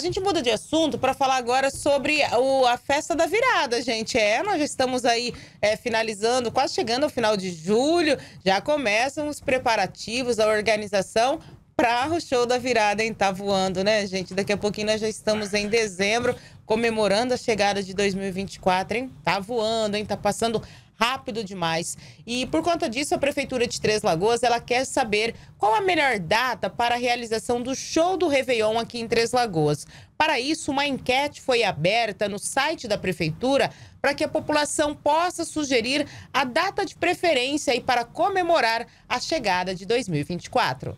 A gente muda de assunto para falar agora sobre o, a festa da virada, gente. É, nós já estamos aí é, finalizando, quase chegando ao final de julho. Já começam os preparativos, a organização para o show da virada, hein? Tá voando, né, gente? Daqui a pouquinho nós já estamos em dezembro, comemorando a chegada de 2024, hein? Tá voando, hein? Tá passando rápido demais. E por conta disso, a Prefeitura de Três Lagoas, ela quer saber qual a melhor data para a realização do show do Réveillon aqui em Três Lagoas. Para isso, uma enquete foi aberta no site da Prefeitura para que a população possa sugerir a data de preferência e para comemorar a chegada de 2024.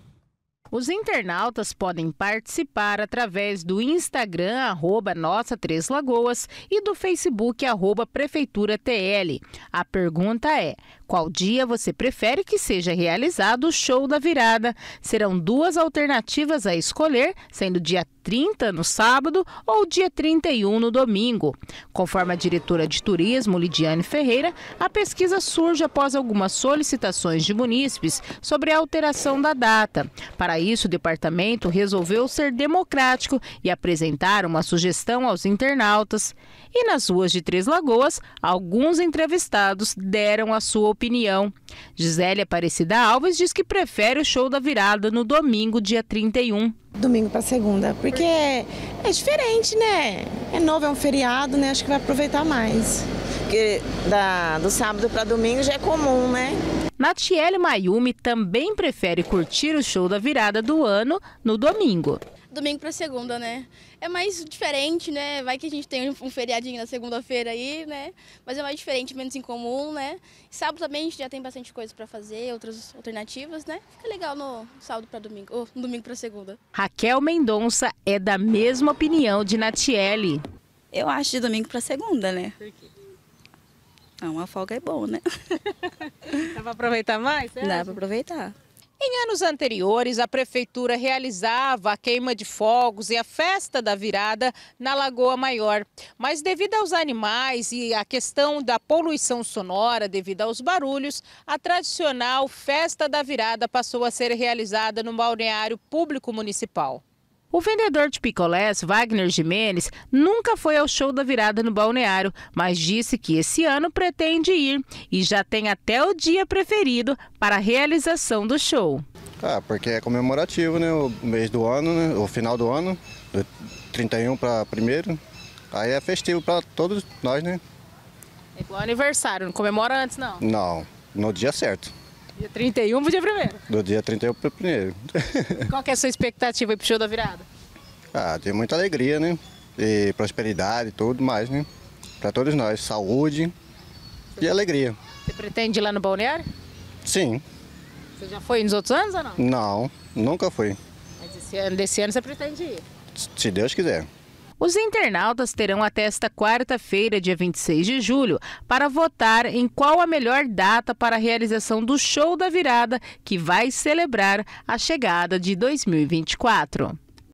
Os internautas podem participar através do Instagram, arroba Nossa Três Lagoas, e do Facebook, arroba Prefeitura TL. A pergunta é: qual dia você prefere que seja realizado o show da virada? Serão duas alternativas a escolher, sendo dia 30 no sábado ou dia 31 no domingo. Conforme a diretora de turismo, Lidiane Ferreira, a pesquisa surge após algumas solicitações de munícipes sobre a alteração da data. Para isso, o departamento resolveu ser democrático e apresentar uma sugestão aos internautas. E nas ruas de Três Lagoas, alguns entrevistados deram a sua opinião. Gisele Aparecida Alves diz que prefere o show da virada no domingo, dia 31 domingo para segunda, porque é, é, diferente, né? É novo, é um feriado, né? Acho que vai aproveitar mais. Porque da, do sábado para domingo já é comum, né? Natiele Mayumi também prefere curtir o show da virada do ano no domingo domingo para segunda, né? É mais diferente, né? Vai que a gente tem um feriadinho na segunda-feira aí, né? Mas é mais diferente, menos incomum, né? sábado também a gente já tem bastante coisa para fazer, outras alternativas, né? Fica legal no sábado para domingo, ou no domingo para segunda. Raquel Mendonça é da mesma opinião de Natiele. Eu acho de domingo para segunda, né? Por quê? Ah, uma folga é bom, né? Dá para aproveitar mais? Dá para aproveitar. Em anos anteriores, a prefeitura realizava a queima de fogos e a festa da virada na Lagoa Maior. Mas devido aos animais e à questão da poluição sonora devido aos barulhos, a tradicional festa da virada passou a ser realizada no balneário público municipal. O vendedor de picolés, Wagner Jimenez, nunca foi ao show da virada no balneário, mas disse que esse ano pretende ir e já tem até o dia preferido para a realização do show. Ah, porque é comemorativo, né? O mês do ano, né? O final do ano, do 31 para primeiro. Aí é festivo para todos nós, né? É igual aniversário, não comemora antes, não? Não, no dia certo. Dia 31 pro dia 1 Do dia 31 pro primeiro. Qual que é a sua expectativa pro show da virada? Ah, tem muita alegria, né? E prosperidade e tudo mais, né? Pra todos nós, saúde e alegria. Você pretende ir lá no balneário? Sim. Você já foi nos outros anos ou não? Não, nunca fui. Mas esse ano, desse ano você pretende ir? Se Deus quiser. Os internautas terão até esta quarta-feira, dia 26 de julho, para votar em qual a melhor data para a realização do show da virada que vai celebrar a chegada de 2024.